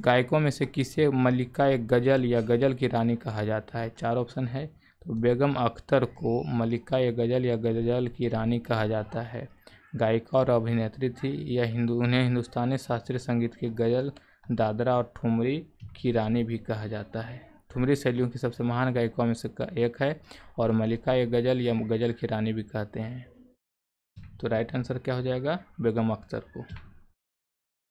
गायकों में से किसे मल्लिका एक गज़ल या गज़ल की रानी कहा जाता है चार ऑप्शन है तो बेगम अख्तर को मल्लिका या गज़ल या गज़ल की रानी कहा जाता है गायिका और अभिनेत्री थी यह हिंदू उन्हें हिंदुस्तानी शास्त्रीय संगीत के गज़ल दादरा और ठुमरी की रानी भी कहा जाता है ठुमरी शैलियों की सबसे महान गायिकाओं में से एक है और मल्लिका या गज़ल या गज़ल की रानी भी कहते हैं तो राइट आंसर क्या हो जाएगा बेगम अख्तर को